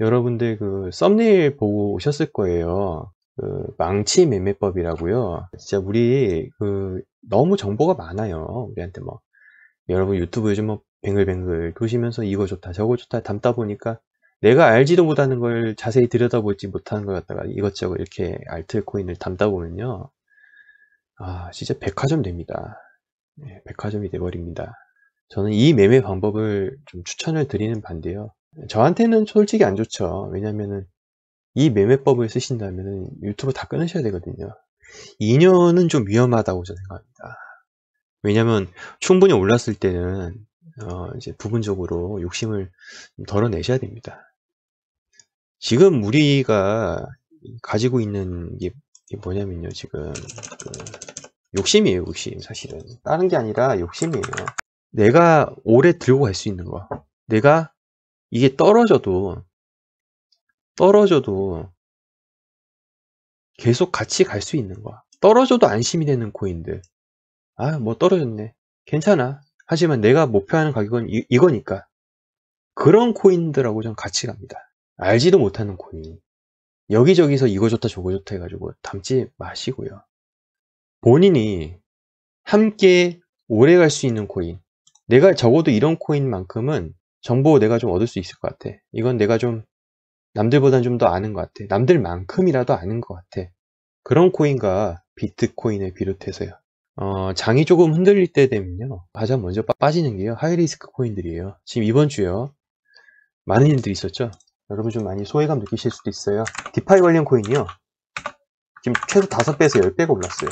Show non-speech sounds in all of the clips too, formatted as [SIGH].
여러분들 그 썸네일 보고 오셨을 거예요. 그 망치 매매법이라고요. 진짜 우리 그 너무 정보가 많아요. 우리한테 뭐 여러분 유튜브 요즘 뭐 뱅글뱅글 도시면서 이거 좋다 저거 좋다 담다 보니까 내가 알지도 못하는 걸 자세히 들여다보지 못하는 것같다가 이것저것 이렇게 알트코인을 담다 보면요. 아, 진짜 백화점 됩니다. 네, 백화점이 돼버립니다. 저는 이 매매 방법을 좀 추천을 드리는 반대요. 저한테는 솔직히 안 좋죠. 왜냐면은 이 매매법을 쓰신다면 유튜브 다 끊으셔야 되거든요. 2년은 좀 위험하다고 저는 생각합니다. 왜냐면 충분히 올랐을 때는 어 이제 부분적으로 욕심을 덜어내셔야 됩니다. 지금 우리가 가지고 있는 게 뭐냐면요. 지금 그 욕심이에요. 욕심 사실은. 다른 게 아니라 욕심이에요. 내가 오래 들고 갈 수 있는 거. 내가 이게 떨어져도 떨어져도 계속 같이 갈 수 있는 거야. 떨어져도 안심이 되는 코인들. 아, 뭐 떨어졌네. 괜찮아. 하지만 내가 목표하는 가격은 이, 이거니까. 그런 코인들하고 전 같이 갑니다. 알지도 못하는 코인. 여기저기서 이거 좋다 저거 좋다 해가지고 담지 마시고요. 본인이 함께 오래 갈 수 있는 코인. 내가 적어도 이런 코인만큼은 정보 내가 좀 얻을 수 있을 것 같아. 이건 내가 좀 남들보단 좀 더 아는 것 같아. 남들만큼이라도 아는 것 같아. 그런 코인과 비트코인을 비롯해서요. 어, 장이 조금 흔들릴 때 되면요. 가장 먼저 빠지는 게요. 하이리스크 코인들이에요. 지금 이번 주요. 많은 일들이 있었죠. 여러분 좀 많이 소외감 느끼실 수도 있어요. 디파이 관련 코인이요. 지금 최소 5배에서 10배가 올랐어요.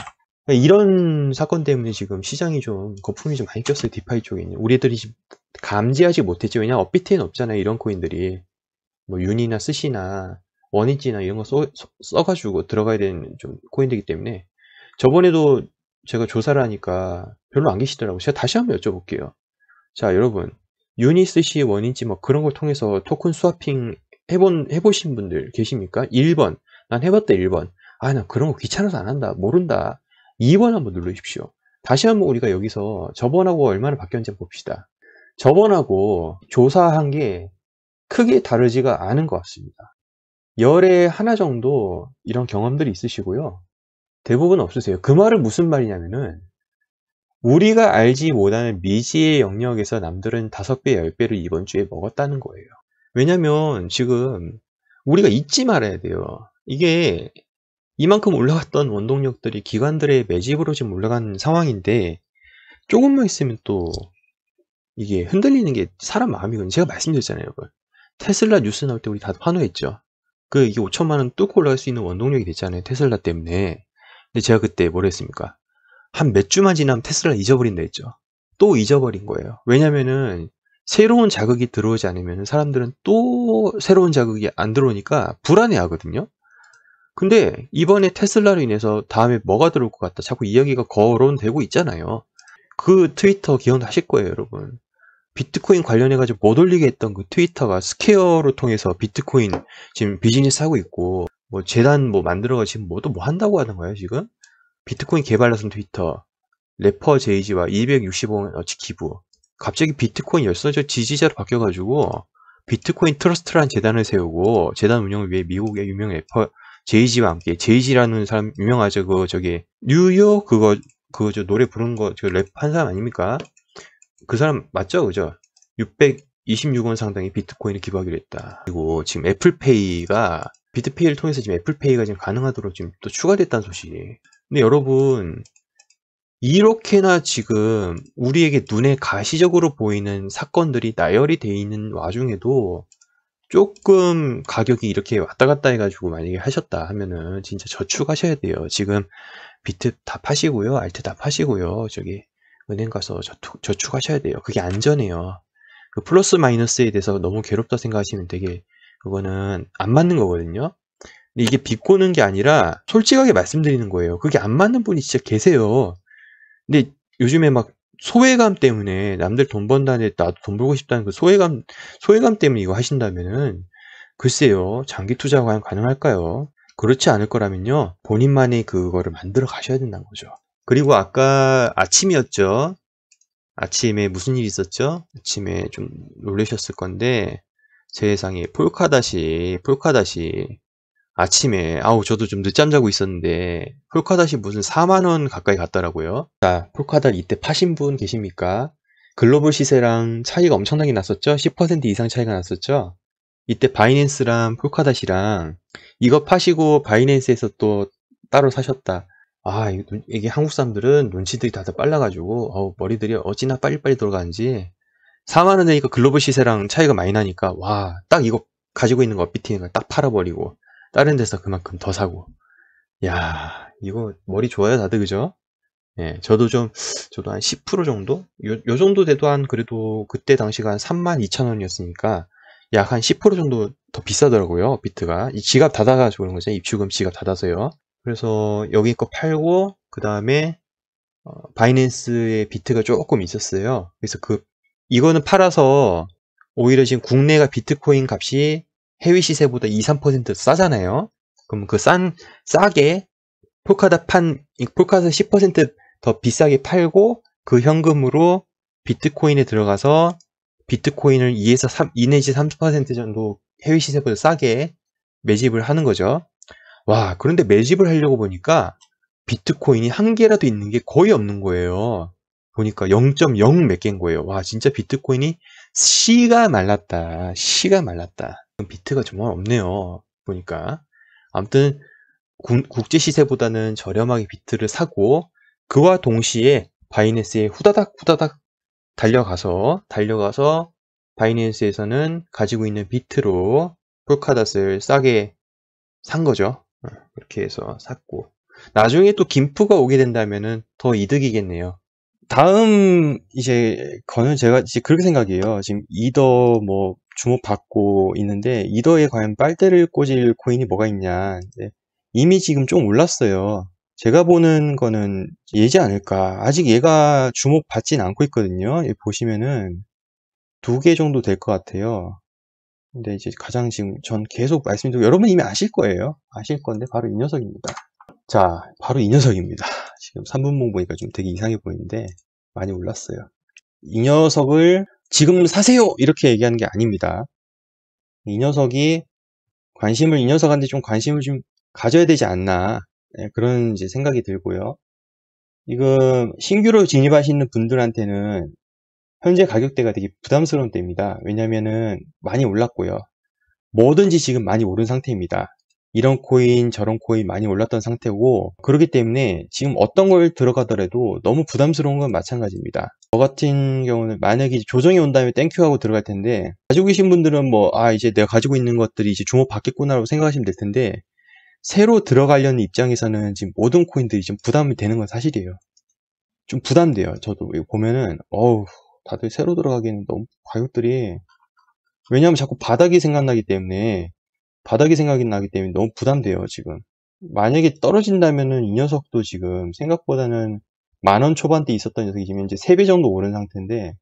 이런 사건 때문에 지금 시장이 좀 거품이 좀 많이 꼈어요 디파이 쪽에 있는 우리들이 감지하지 못했지 왜냐 업비트엔 없잖아요 이런 코인들이 뭐 윤이나 스시나 원인지나 이런 거 써, 써가지고 들어가야 되는 좀 코인들이기 때문에 저번에도 제가 조사를 하니까 별로 안 계시더라고요 제가 다시 한번 여쭤볼게요 자 여러분 유니스시 원인지 뭐 그런 걸 통해서 토큰 스와핑 해본 해보신 분들 계십니까 1번 난 해봤다 1번 아나 그런 거 귀찮아서 안 한다 모른다 2번 한번 눌러주십시오. 다시 한번 우리가 여기서 저번하고 얼마나 바뀌었는지 봅시다. 저번하고 조사한 게 크게 다르지가 않은 것 같습니다. 열에 하나 정도 이런 경험들이 있으시고요. 대부분 없으세요. 그 말은 무슨 말이냐면은 우리가 알지 못하는 미지의 영역에서 남들은 5배, 10배를 이번 주에 먹었다는 거예요. 왜냐면 지금 우리가 잊지 말아야 돼요. 이게 이만큼 올라갔던 원동력들이 기관들의 매집으로 지금 올라간 상황인데 조금만 있으면 또 이게 흔들리는 게 사람 마음이거든요. 제가 말씀드렸잖아요. 이걸. 테슬라 뉴스 나올 때 우리 다 환호했죠. 그 이게 5천만 원 뚫고 올라갈 수 있는 원동력이 됐잖아요. 테슬라 때문에. 근데 제가 그때 뭐라 했습니까? 한 몇 주만 지나면 테슬라 잊어버린다 했죠. 또 잊어버린 거예요. 왜냐면은 새로운 자극이 들어오지 않으면 사람들은 또 새로운 자극이 안 들어오니까 불안해 하거든요. 근데 이번에 테슬라로 인해서 다음에 뭐가 들어올 것 같다. 자꾸 이야기가 거론되고 있잖아요. 그 트위터 기억나실 거예요, 여러분. 비트코인 관련해가지고 못 올리게 했던 그 트위터가 스퀘어로 통해서 비트코인 지금 비즈니스 하고 있고, 뭐 재단 뭐 만들어가 지금 뭐또 뭐 한다고 하는 거예요, 지금? 비트코인 개발하선 트위터, 래퍼 제이지와 265원어치 기부. 갑자기 비트코인 열성적 지지자로 바뀌어가지고, 비트코인 트러스트라는 재단을 세우고, 재단 운영을 위해 미국의 유명 래퍼, 제이지와 함께 제이지라는 사람 유명하죠 그 저기 뉴욕 그거 그거 저 노래 부른 거저랩한 사람 아닙니까 그 사람 맞죠 그죠 626원 상당의 비트코인을 기부하기로 했다 그리고 지금 애플페이가 비트페이를 통해서 지금 애플페이가 지금 가능하도록 지금 또 추가됐다는 소식 근데 여러분 이렇게나 지금 우리에게 눈에 가시적으로 보이는 사건들이 나열이 돼 있는 와중에도 조금 가격이 이렇게 왔다 갔다 해가지고 만약에 하셨다 하면은 진짜 저축하셔야 돼요. 지금 비트 다 파시고요. 알트 다 파시고요. 저기 은행 가서 저축, 저축하셔야 돼요. 그게 안전해요. 그 플러스 마이너스에 대해서 너무 괴롭다 생각하시면 되게 그거는 안 맞는 거거든요. 근데 이게 비꼬는 게 아니라 솔직하게 말씀드리는 거예요. 그게 안 맞는 분이 진짜 계세요. 근데 요즘에 막 소외감 때문에 남들 돈 번다는데 나도 돈 벌고 싶다는 그 소외감 소외감 때문에 이거 하신다면은 글쎄요 장기 투자 과연 가능할까요? 그렇지 않을 거라면요 본인만의 그거를 만들어 가셔야 된다는 거죠. 그리고 아까 아침이었죠. 아침에 무슨 일이 있었죠? 아침에 좀 놀라셨을 건데 세상에 폴카다시 폴카다시 아침에 아우 저도 좀 늦잠 자고 있었는데 폴카닷이 무슨 4만원 가까이 갔더라고요 자 폴카닷 이때 파신 분 계십니까? 글로벌 시세랑 차이가 엄청나게 났었죠 10% 이상 차이가 났었죠 이때 바이낸스랑 폴카닷이랑 이거 파시고 바이낸스에서 또 따로 사셨다 아 이게 한국 사람들은 눈치들이 다들 빨라가지고 어우 머리들이 어찌나 빨리빨리 돌아가는지 4만원에이거 글로벌 시세랑 차이가 많이 나니까 와 딱 이거 가지고 있는 거 비트는 인딱 팔아버리고 다른 데서 그만큼 더 사고 야 이거 머리 좋아요 다들 그죠? 예, 저도 좀 저도 한 10% 정도 요, 요 정도 돼도 한 그래도 그때 당시가 한 32,000원이었으니까 약 한 10% 정도 더 비싸더라고요 비트가 이 지갑 닫아가지고 그런 거죠 입출금 지갑 닫아서요 그래서 여기 거 팔고 그 다음에 어, 바이낸스의 비트가 조금 있었어요 그래서 그 이거는 팔아서 오히려 지금 국내가 비트코인 값이 해외 시세보다 2, 3% 싸잖아요. 그럼 그 싼 싸게 포카다 판 포카서 10%더 비싸게 팔고 그 현금으로 비트코인에 들어가서 비트코인을 2에서 3, 2 내지 30% 정도 해외 시세보다 싸게 매집을 하는 거죠. 와, 그런데 매집을 하려고 보니까 비트코인이 한 개라도 있는 게 거의 없는 거예요. 보니까 0.0 몇 개인 거예요. 와, 진짜 비트코인이 C가 말랐다. C가 말랐다. 비트가 정말 없네요. 보니까. 아무튼 국제 시세보다는 저렴하게 비트를 사고 그와 동시에 바이낸스에 후다닥 후다닥 달려가서 달려가서 바이낸스에서는 가지고 있는 비트로 폴카닷을 싸게 산 거죠. 어, 그렇게 해서 샀고 나중에 또 김프가 오게 된다면더 이득이겠네요. 다음 이제 거는 제가 이제 그렇게 생각해요 지금 이더 뭐 주목받고 있는데 이더에 과연 빨대를 꽂을 코인이 뭐가 있냐. 이미 지금 좀 올랐어요. 제가 보는 거는 얘지 않을까. 아직 얘가 주목받진 않고 있거든요. 보시면은 두 개 정도 될 것 같아요. 근데 이제 가장 지금 전 계속 말씀드리고 여러분 이미 아실 거예요. 아실 건데 바로 이 녀석입니다. 자, 바로 이 녀석입니다. 지금 3분봉 보니까 좀 되게 이상해 보이는데 많이 올랐어요. 이 녀석을 지금 사세요! 이렇게 얘기하는 게 아닙니다. 이 녀석이 관심을, 이 녀석한테 좀 관심을 좀 가져야 되지 않나. 네, 그런 이제 생각이 들고요. 지금 신규로 진입하시는 분들한테는 현재 가격대가 되게 부담스러운 때입니다. 왜냐면은 많이 올랐고요. 뭐든지 지금 많이 오른 상태입니다. 이런 코인 저런 코인 많이 올랐던 상태고 그렇기 때문에 지금 어떤 걸 들어가더라도 너무 부담스러운 건 마찬가지입니다. 저 같은 경우는 만약에 조정이 온 다음에 땡큐 하고 들어갈 텐데 가지고 계신 분들은 뭐 아 이제 내가 가지고 있는 것들이 이제 주목받겠구나라고 생각하시면 될 텐데 새로 들어가려는 입장에서는 지금 모든 코인들이 좀 부담이 되는 건 사실이에요. 좀 부담돼요. 저도 보면은 어우 다들 새로 들어가기에는 너무 가격들이 왜냐하면 자꾸 바닥이 생각나기 때문에 바닥이 생각이 나기 때문에 너무 부담돼요, 지금. 만약에 떨어진다면은 이 녀석도 지금 생각보다는 만원 초반대 있었던 녀석이 지금 이제 3배 정도 오른 상태인데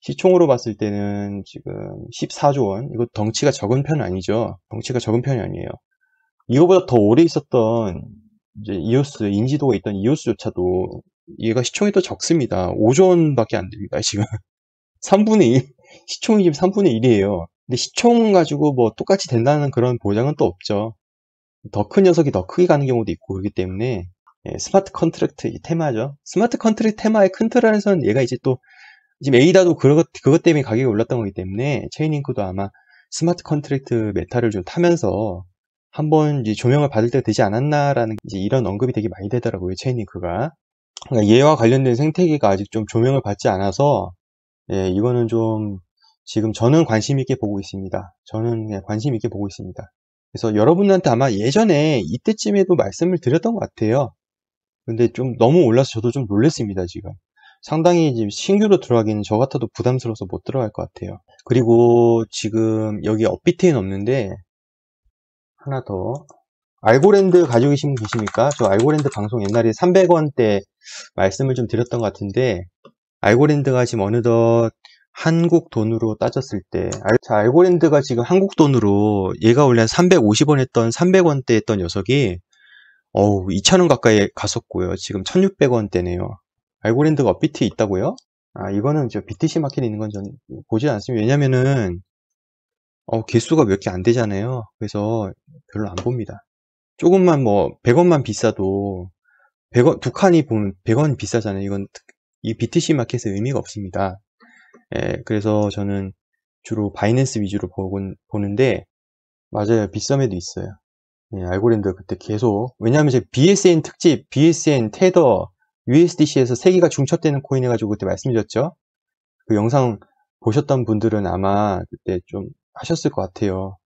시총으로 봤을 때는 지금 14조 원. 이거 덩치가 적은 편은 아니죠. 덩치가 적은 편이 아니에요. 이거보다 더 오래 있었던 이제 이오스, 인지도가 있던 이오스조차도 얘가 시총이 또 적습니다. 5조 원밖에 안 됩니다, 지금. 3분의 [LAUGHS] 1. 시총이 지금 3분의 1이에요. 근데 시총 가지고 뭐 똑같이 된다는 그런 보장은 또 없죠. 더 큰 녀석이 더 크게 가는 경우도 있고 그렇기 때문에 예, 스마트 컨트랙트 테마죠. 스마트 컨트랙트 테마의 큰 틀 안에서는 얘가 이제 또 지금 에이다도 그것, 그것 때문에 가격이 올랐던 거기 때문에 체인링크도 아마 스마트 컨트랙트 메타를 좀 타면서 한번 이제 조명을 받을 때 되지 않았나라는 이제 이런 언급이 되게 많이 되더라고요. 체인링크가. 그러니까 얘와 관련된 생태계가 아직 좀 조명을 받지 않아서 예, 이거는 좀 지금 저는 관심 있게 보고 있습니다. 저는 예, 관심 있게 보고 있습니다. 그래서 여러분한테 아마 예전에 이때쯤에도 말씀을 드렸던 것 같아요. 근데 좀 너무 올라서 저도 좀 놀랬습니다, 지금. 상당히 지금 신규로 들어가기는 저 같아도 부담스러워서 못 들어갈 것 같아요. 그리고 지금 여기 업비트인 없는데 하나 더 알고랜드 가지고 계신 분 계십니까? 저 알고랜드 방송 옛날에 300원 대 말씀을 좀 드렸던 것 같은데 알고랜드가 지금 어느덧 한국 돈으로 따졌을 때 자, 알고랜드가 지금 한국 돈으로 얘가 원래 350원 했던 300원대 했던 녀석이 어우 2,000원 가까이 갔었고요. 지금 1,600원대네요. 알고랜드가 업비트에 있다고요? 아 이거는 저 BTC 마켓에 있는 건 전 보지 않습니다. 왜냐면은 어, 개수가 몇 개 안 되잖아요. 그래서 별로 안 봅니다. 조금만 뭐 100원만 비싸도 100원 두 칸이 보면 100원 비싸잖아요. 이건 이 BTC 마켓에 의미가 없습니다. 예, 그래서 저는 주로 바이낸스 위주로 보곤, 보는데 맞아요. 빗썸에도 있어요. 예, 알고랜드 리 그때 계속 왜냐하면 제 BSN 특집, BSN 테더, USDC에서 세 개가 중첩되는 코인 해가지고 그때 말씀드렸죠. 그 영상 보셨던 분들은 아마 그때 좀 하셨을 것 같아요.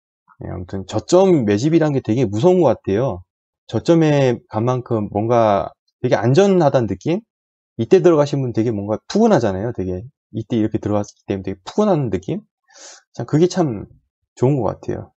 예, 아무튼 저점 매집이란 게 되게 무서운 것 같아요. 저점에 간 만큼 뭔가 되게 안전하다는 느낌? 이때 들어가신 분 되게 뭔가 푸근하잖아요. 되게 이때 이렇게 들어왔기 때문에 되게 푸근한 느낌? 참 그게 참 좋은 것 같아요.